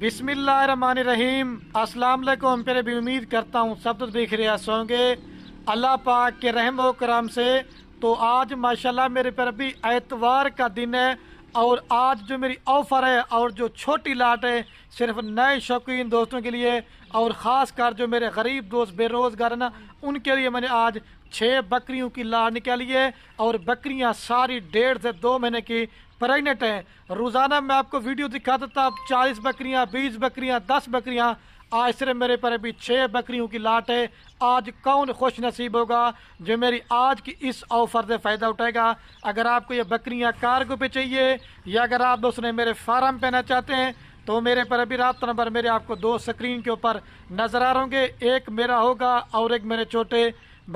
बिसमीम असलकुम प्यारे भी उम्मीद करता हूँ सब तो देख रहे होंगे अल्लाह पाक के रहम व कराम से तो आज माशाल्लाह मेरे पर भी एतवार का दिन है और आज जो मेरी ऑफ़र है और जो छोटी लाट है सिर्फ नए शौकीन दोस्तों के लिए और ख़ास कर जो मेरे गरीब दोस्त बेरोज़गार हैं ना उनके लिए मैंने आज छः बकरियों की लाट निकाली है और बकरियां सारी डेढ़ से दो महीने की प्रेगनेंट हैं रोज़ाना मैं आपको वीडियो दिखाता था चालीस बकरियाँ बीस बकरियाँ दस बकरियाँ आज सिर्फ मेरे पर अभी छः बकरियों की लाट है आज कौन खुश नसीब होगा जो मेरी आज की इस ऑफ़र से फ़ायदा उठाएगा अगर आपको ये बकरियाँ कार्गो पे चाहिए या अगर आप उसने मेरे फार्म पहना चाहते हैं तो मेरे पर अभी रात नंबर मेरे आपको दो स्क्रीन के ऊपर नज़र आ रहे होंगे एक मेरा होगा और एक मेरे छोटे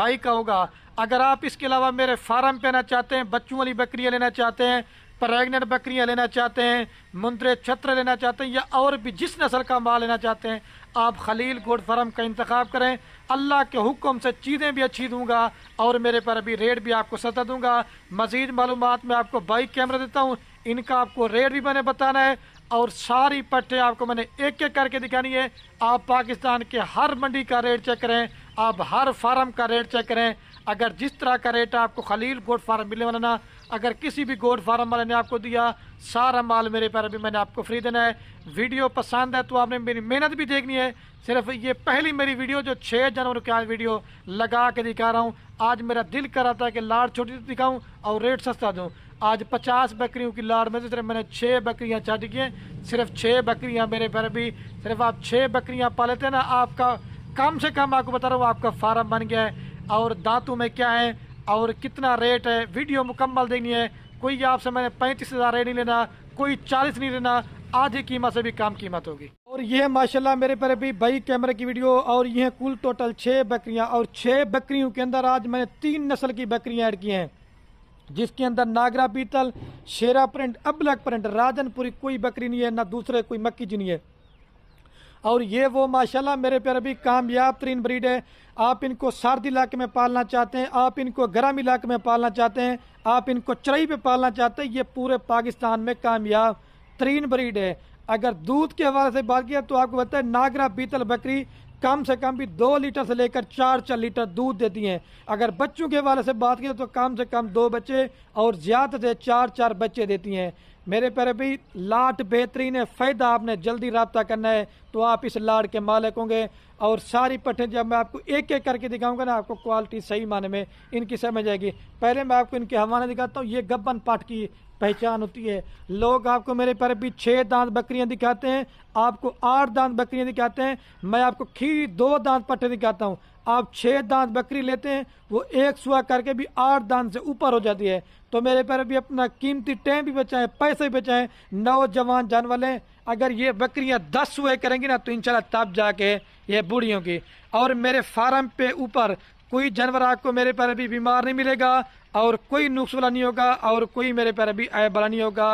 भाई का होगा अगर आप इसके अलावा मेरे फार्म पे आना चाहते हैं बच्चों वाली बकरियाँ लेना चाहते हैं प्रेगनेंट बकरियाँ लेना चाहते हैं मुंद्रे छत्र लेना चाहते हैं या और भी जिस नस्ल का माल लेना चाहते हैं आप खलील गोड फार्म का इंतखब करें अल्लाह के हुक्म से चीज़ें भी अच्छी दूंगा और मेरे पर अभी रेट भी आपको सतह दूंगा मज़ीद मालूम मैं आपको बाइक कैमरा देता हूँ इनका आपको रेट भी मैंने बताना है और सारी पट्टे आपको मैंने एक एक करके दिखानी है आप पाकिस्तान के हर मंडी का रेट चेक करें आप हर फार्म का रेट चेक करें अगर जिस तरह का रेट आपको खलील गोड फार्म मिलने वाला ना अगर किसी भी गोड फार्म वाले ने आपको दिया सारा माल मेरे पैर भी मैंने आपको फ्री देना है वीडियो पसंद है तो आपने मेरी मेहनत भी देखनी है सिर्फ ये पहली मेरी वीडियो जो छः जनवरी के आज वीडियो लगा के दिखा रहा हूँ आज मेरा दिल कर रहा था कि लाड़ छोटी दिखाऊँ और रेट सस्ता दूँ आज पचास बकरियों की लाड़ में सिर्फ मैंने छः बकरियाँ चाटी की हैं सिर्फ छः बकरियाँ मेरे पैर भी सिर्फ आप छः बकरियाँ पालते हैं ना आपका कम से कम आपको बता रहा हूँ आपका फार्म बन गया है और दांतों में क्या है और कितना रेट है वीडियो मुकम्मल देनी है कोई आपसे मैंने पैंतीस हज़ार रेट नहीं लेना कोई चालीस नहीं लेना आधी कीमत से भी काम कीमत होगी और ये माशाल्लाह मेरे पर भी बाई कैमरे की वीडियो और ये है कुल टोटल छः बकरियाँ और छः बकरियों के अंदर आज मैंने तीन नस्ल की बकरियाँ ऐड की हैं जिसके अंदर नागरा पीतल शेरा प्रिंट अबलक प्रिंट राजनपुरी कोई बकरी नहीं है ना दूसरे कोई मक्की जी नहीं है और ये वो माशाल्लाह मेरे प्यार अभी कामयाब तरीन ब्रीड है आप इनको सर्दी इलाके में पालना चाहते हैं आप इनको गर्म इलाके में पालना चाहते हैं आप इनको चरई पे पालना चाहते हैं ये पूरे पाकिस्तान में कामयाब तरीन ब्रीड है अगर दूध के हवाले से बात किया तो आपको बताए नागरा बीतल बकरी कम से कम भी दो लीटर से लेकर चार चार लीटर दूध देती हैं अगर बच्चों के हवाले से बात की तो कम से कम दो बच्चे और ज़्यादा से चार चार बच्चे देती हैं मेरे पर भी लाट बेहतरीन है फ़ायदा आपने जल्दी रबता करना है तो आप इस लाट के मालिक होंगे और सारी पट्टे जब मैं आपको एक एक करके दिखाऊंगा ना आपको क्वालिटी सही माने में इनकी समझ आएगी पहले मैं आपको इनके हवाना दिखाता हूँ ये गब्बन पाठ की पहचान होती है लोग आपको मेरे पर भी छः दांत बकरियां दिखाते हैं आपको आठ दांत बकरियां दिखाते हैं मैं आपको खीर दो दांत पट्टे दिखाता हूँ आप छः दांत बकरी लेते हैं वो एक सुहा करके भी आठ दांत से ऊपर हो जाती है तो मेरे पर भी अपना कीमती टाइम भी बचाएं पैसे भी बचाएं नौजवान जानवर लें अगर ये बकरियां दस हुए करेंगी ना तो इंशाल्लाह तब जाके ये बूढ़ियों की और मेरे फार्म पे ऊपर कोई जानवर आपको मेरे पैर भी बीमार नहीं मिलेगा और कोई नुकस वाला नहीं होगा और कोई मेरे पैर भी आय वाला नहीं होगा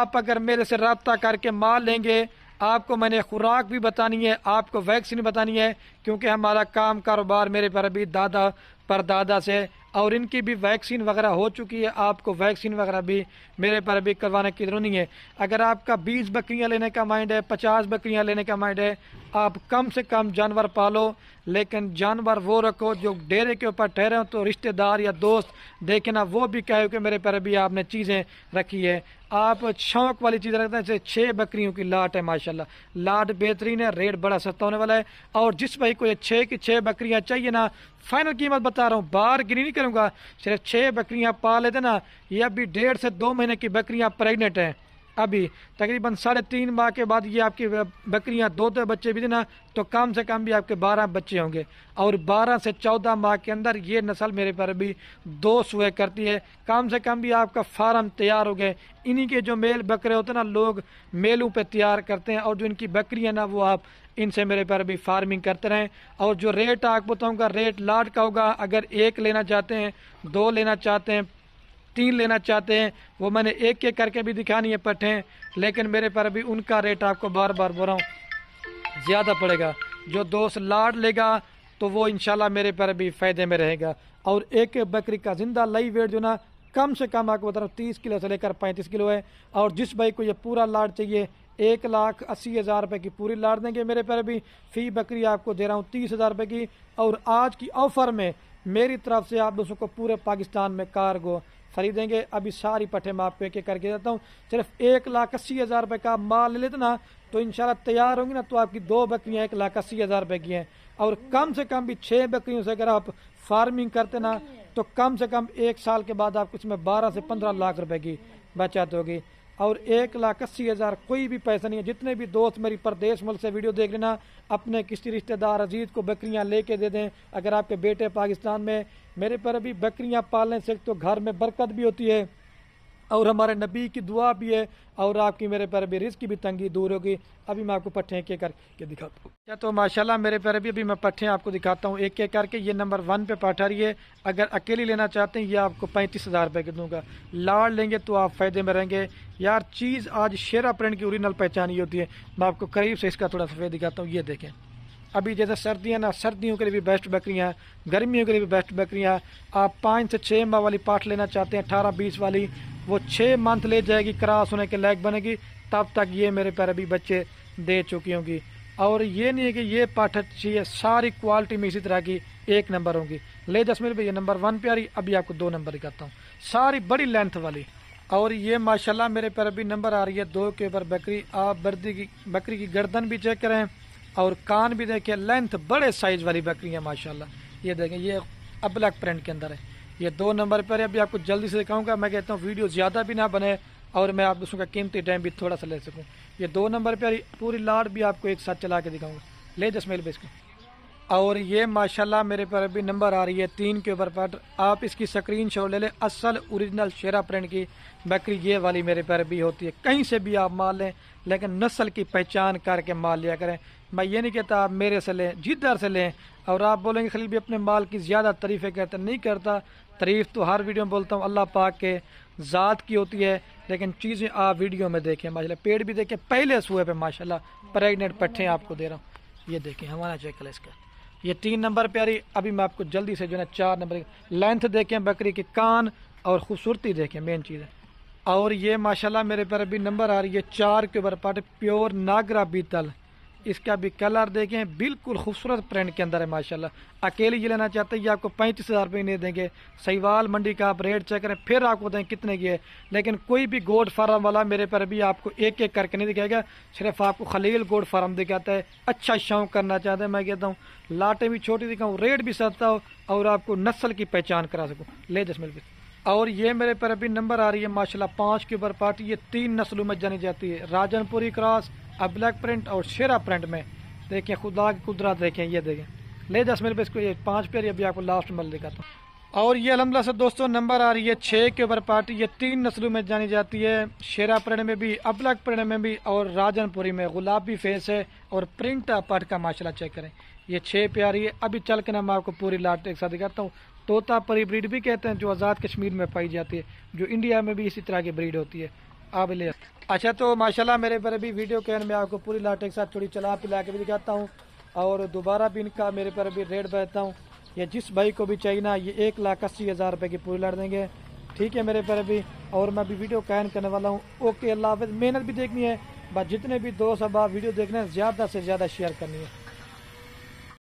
आप अगर मेरे से रबता करके माल लेंगे आपको मैंने खुराक भी बतानी है आपको वैक्सीन बतानी है क्योंकि हमारा काम कारोबार मेरे पर अभी दादा पर दादा से और इनकी भी वैक्सीन वगैरह हो चुकी है आपको वैक्सीन वगैरह भी मेरे पर अभी करवाने की जरूरत नहीं है अगर आपका बीस बकरियां लेने का माइंड है पचास बकरियां लेने का माइंड है आप कम से कम जानवर पालो लेकिन जानवर वो रखो जो डेरे के ऊपर ठहरे हो तो रिश्तेदार या दोस्त देखे ना वो भी कहे कि मेरे पैर भी आपने चीज़ें रखी है आप शौक वाली चीज़ें रखते हैं जैसे छः बकरियों की लाट है माशाल्लाह लाट बेहतरीन है रेट बड़ा सस्ता होने वाला है और जिस भाई को ये छः की छः बकरियाँ चाहिए ना फाइनल कीमत बता रहा हूँ बार गिरी नहीं करूँगा सिर्फ छः बकरियां पा लेते ना ये अभी डेढ़ से दो महीने की बकरियाँ प्रेगनेंट हैं अभी तकरीबन साढ़े तीन माह के बाद ये आपकी बकरियाँ दो दो बच्चे भी देना तो कम से कम भी आपके बारह बच्चे होंगे और बारह से चौदह माह के अंदर ये नस्ल मेरे पर भी दो सुए करती है कम से कम भी आपका फार्म तैयार हो गए इन्हीं के जो मेल बकरे होते हैं ना लोग मेलों पे तैयार करते हैं और जो इनकी बकरियाँ ना वो आप इनसे मेरे पर भी फार्मिंग करते रहें और जो रेट आपको बताऊँगा रेट लाट का होगा अगर एक लेना चाहते हैं दो लेना चाहते हैं तीन लेना चाहते हैं वो मैंने एक एक करके भी दिखानी है पट्टे लेकिन मेरे पर अभी उनका रेट आपको बार बार बोल रहा हूँ ज़्यादा पड़ेगा जो दोस्त लाड लेगा तो वो इन मेरे पर भी फ़ायदे में रहेगा और एक बकरी का ज़िंदा लाइव वेट जो ना कम से कम आपको बता रहा हूँ तीस किलो से लेकर पैंतीस किलो है और जिस भाई को ये पूरा लाड चाहिए एक लाख अस्सी हज़ार रुपये की पूरी लाड देंगे मेरे पर भी फ़ी बकरी आपको दे रहा हूँ तीस हज़ार रुपये की और आज की ऑफ़र में मेरी तरफ से आप दोस्तों को पूरे पाकिस्तान में कारगो ख़रीदेंगे अभी सारी पट्टे माप पे के करके देता हूँ सिर्फ एक लाख अस्सी हज़ार रुपये का माल ले लेते ना तो इन तैयार होंगी ना तो आपकी दो बकरियाँ एक लाख अस्सी हज़ार रुपये की हैं और कम से कम भी छः बकरियों से अगर आप फार्मिंग करते ना तो कम से कम एक साल के बाद आपको इसमें बारह से पंद्रह लाख रुपये की बचत होगी और एक लाख अस्सी हज़ार कोई भी पैसा नहीं है जितने भी दोस्त मेरी परदेश मुल्क से वीडियो देख लेना अपने किसी रिश्तेदार अजीज को बकरियां लेके दे दें अगर आपके बेटे पाकिस्तान में मेरे पर भी बकरियां पालने से तो घर में बरकत भी होती है और हमारे नबी की दुआ भी है और आपकी मेरे पैर भी रिस्क की भी तंगी दूर होगी अभी मैं आपको पट्ठे एक एक करके दिखाता हूँ क्या तो माशाल्लाह मेरे पैर भी अभी मैं पट्ठे आपको दिखाता हूँ एक एक करके ये नंबर वन पे पाठा रही है अगर अकेली लेना चाहते हैं ये आपको पैंतीस हज़ार रुपये के दूंगा लाड़ लेंगे तो आप फ़ायदे में रहेंगे यार चीज़ आज शेरा प्रिंट की ओरिजिनल पहचानी होती है मैं आपको करीब से इसका थोड़ा सफ़ेद दिखाता हूँ ये देखें अभी जैसे सर्दियाँ ना सर्दियों के लिए भी बेस्ट बकरियाँ गर्मियों के लिए भी बेस्ट बकरियाँ आप पाँच से छः माह वाली पाठ लेना चाहते हैं अठारह बीस वाली वो छः मंथ ले जाएगी क्रास होने के लायक बनेगी तब तक ये मेरे पैर अभी बच्चे दे चुकी होंगी और ये नहीं है कि ये पाठ अच्छी है सारी क्वालिटी में इसी तरह की एक नंबर होगी ले जसमीर भैया नंबर वन पे आ रही अभी आपको दो नंबर करता हूँ सारी बड़ी लेंथ वाली और ये माशाल्लाह मेरे पैर अभी नंबर आ रही है दो के ऊपर बकरी आप बर्दी की बकरी की गर्दन भी चेक करें और कान भी देखें लेंथ बड़े साइज़ वाली बकरी है माशाल्लाह ये देखें ये अबलक प्रिंट के अंदर है ये दो नंबर पर है अभी आपको जल्दी से दिखाऊंगा मैं कहता हूँ वीडियो ज़्यादा भी ना बने और मैं आप दूसरों का कीमती टाइम भी थोड़ा सा ले सकूँ ये दो नंबर पर पूरी लाट भी आपको एक साथ चला के दिखाऊँगा ले जसमेल बेच के और ये माशाल्लाह मेरे पर अभी नंबर आ रही है तीन के ऊपर पर आप इसकी स्क्रीन शॉट ले लें असल ओरिजिनल शेरा प्रिंट की बकरी ये वाली मेरे पर भी होती है कहीं से भी आप माल लें लेकिन नस्ल की पहचान करके माल लिया करें मैं ये नहीं कहता आप मेरे से लें जिधर से लें और आप बोलेंगे खलील भी अपने माल की ज़्यादा तरीफे करते नहीं करता तारीफ़ तो हर वीडियो में बोलता हूँ अल्लाह पाक के ज़ात की होती है लेकिन चीज़ें आप वीडियो में देखें माशाल्लाह पेड़ भी देखें पहले सुबह पे माशाल्लाह प्रेग्नेंट पट्टे आपको दे रहा हूँ ये देखें हमारा चेक कल इसका ये तीन नंबर प्यारी अभी मैं आपको जल्दी से जो है चार नंबर लेंथ देखें बकरी के कान और खूबसूरती देखें मेन चीज़ है और ये माशाल्लाह मेरे पर अभी नंबर आ रही है चार के ऊपर पट प्योर नागरा बीतल इसका भी कलर देखें बिल्कुल खूबसूरत प्रिंट के अंदर है माशाल्लाह अकेली ये लेना चाहते हैं ये आपको पैंतीस हज़ार रुपये नहीं देंगे सहीवाल मंडी का आप रेट चेक करें फिर आपको दें कितने की है लेकिन कोई भी गोड फार्म वाला मेरे पर भी आपको एक एक करके नहीं दिखाएगा सिर्फ आपको खलील गोड फार्म दिखाता है अच्छा शौक करना चाहते हैं मैं कहता हूँ लाटें भी छोटी दिखाऊँ रेट भी सस्ता हो और आपको नस्ल की पहचान करा सकूँ ले जसमिल भी और ये मेरे पर अभी नंबर आ रही है माशाल्लाह पाँच के ऊपर पार्टी ये तीन नस्लों में जानी जाती है राजनपुरी क्रॉस अब ब्लैक प्रिंट और शेरा प्रिंट में देखें खुदा की कुदरत देखें ये देखें ले दस मेरे पे इसको ये पाँच पेयर अभी आपको लास्ट नंबर दिखाता हूँ और ये अलहमदा से दोस्तों नंबर आ रही है छः के ऊपर पार्टी ये तीन नस्लों में जानी जाती है शेरा प्रिंट में भी अबलक प्रिंट में भी और राजनपुरी में गुलाबी फेस है और प्रिंट पार्ट का माशाला चेक करें ये छः प्यारी है अभी चल के ना मैं आपको पूरी लाट एक साथ दिखाता हूँ तोता परी ब्रीड भी कहते हैं जो आज़ाद कश्मीर में पाई जाती है जो इंडिया में भी इसी तरह की ब्रीड होती है आप ले अच्छा तो माशाल्लाह मेरे पर अभी वीडियो कैन में आपको पूरी लाटे के साथ थोड़ी चला पिला के भी दिखाता हूँ और दोबारा भी इनका मेरे पर अभी रेट बैठता हूँ या जिस भाई को भी चाहिए ना ये एक लाख अस्सी हज़ार रुपये की पूरी लाट देंगे ठीक है मेरे पर अभी और मैं अभी वीडियो कैन करने वाला हूँ ओके अल्लाह हाफ मेहनत भी देखनी है बस जितने भी दोस्त अब आप वीडियो देखने ज़्यादा से ज़्यादा शेयर करनी है